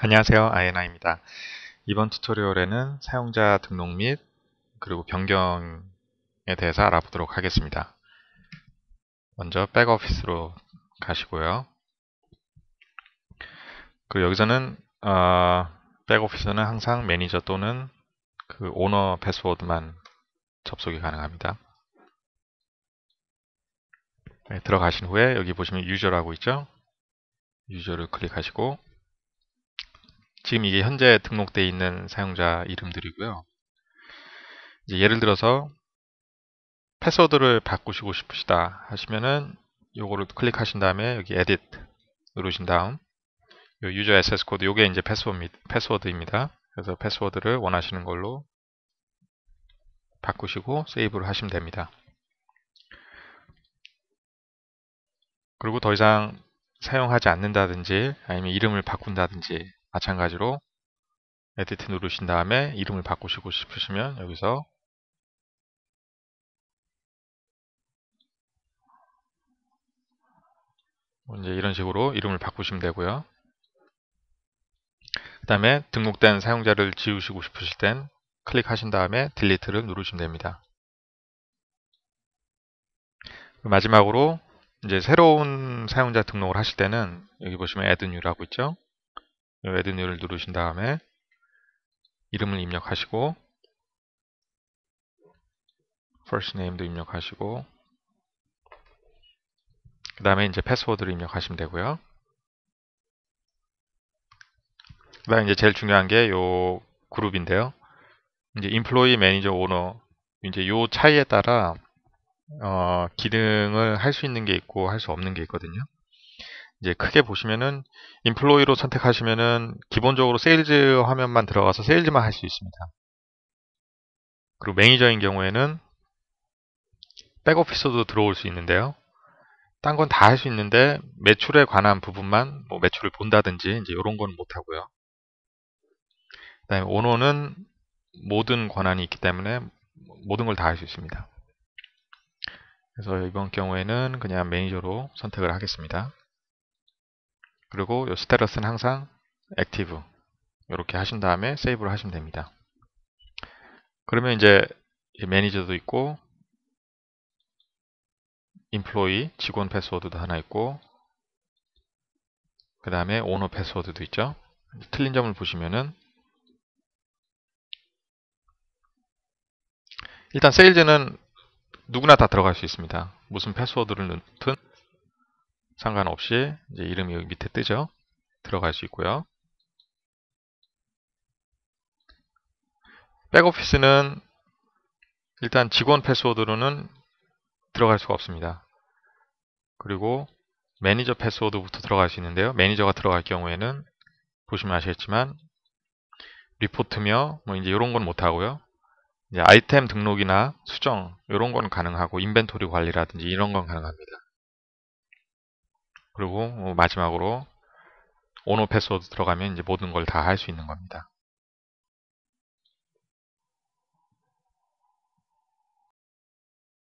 안녕하세요 아이나입니다 이번 튜토리얼에는 사용자 등록 및 그리고 변경에 대해서 알아보도록 하겠습니다 먼저 백오피스로 가시고요 그리고 여기서는 어, 백오피스는 항상 매니저 또는 그 오너 패스워드만 접속이 가능합니다 네, 들어가신 후에 여기 보시면 유저라고 있죠 유저를 클릭하시고 지금 이게 현재 등록되어 있는 사용자 이름들이고요. 예를 들어서 패스워드를 바꾸시고 싶으시다 하시면은 요거를 클릭하신 다음에 여기 edit 누르신 다음 요 유저 SS 코드 요게 이제 패스워드, 입니다 그래서 패스워드를 원하시는 걸로 바꾸시고 세이브를 하시면 됩니다. 그리고 더 이상 사용하지 않는다든지 아니면 이름을 바꾼다든지 마찬가지로 에디트 누르신 다음에 이름을 바꾸시고 싶으시면 여기서 뭐 이제 이런 식으로 이름을 바꾸시면 되고요. 그 다음에 등록된 사용자를 지우시고 싶으실 땐 클릭하신 다음에 딜리트를 누르시면 됩니다. 마지막으로 이제 새로운 사용자 등록을 하실 때는 여기 보시면 add new라고 있죠. 웨드 뉴를 누르신 다음에 이름을 입력하시고 first name도 입력하시고 그 다음에 이제 패스워드를 입력하시면 되고요 그 다음에 이제 제일 중요한 게 요 그룹인데요 이제 employee manager owner 이제 요 차이에 따라 어, 기능을 할 수 있는 게 있고 할 수 없는 게 있거든요 이제 크게 보시면은 인플로이로 선택하시면은 기본적으로 세일즈 화면만 들어가서 세일즈만 할 수 있습니다. 그리고 매니저인 경우에는 백오피스도 들어올 수 있는데요. 딴 건 다 할 수 있는데 매출에 관한 부분만 뭐 매출을 본다든지 이제 이런 건 못 하고요. 그다음에 오너는 모든 권한이 있기 때문에 모든 걸 다 할 수 있습니다. 그래서 이번 경우에는 그냥 매니저로 선택을 하겠습니다. 그리고 요 스테러스는 항상 액티브 이렇게 하신 다음에 세이브를 하시면 됩니다. 그러면 이제 매니저도 있고 인플로이 직원 패스워드도 하나 있고 그 다음에 오너 패스워드도 있죠. 틀린 점을 보시면은 일단 세일즈는 누구나 다 들어갈 수 있습니다. 무슨 패스워드를 넣든 상관없이 이제 이름이 여기 밑에 뜨죠. 들어갈 수 있고요. 백오피스는 일단 직원 패스워드로는 들어갈 수가 없습니다. 그리고 매니저 패스워드부터 들어갈 수 있는데요. 매니저가 들어갈 경우에는 보시면 아시겠지만 리포트며 뭐 이제 이런 건 못하고요. 아이템 등록이나 수정 이런 건 가능하고 인벤토리 관리라든지 이런 건 가능합니다. 그리고 뭐 마지막으로 온오페소드 들어가면 이제 모든 걸 다 할 수 있는 겁니다.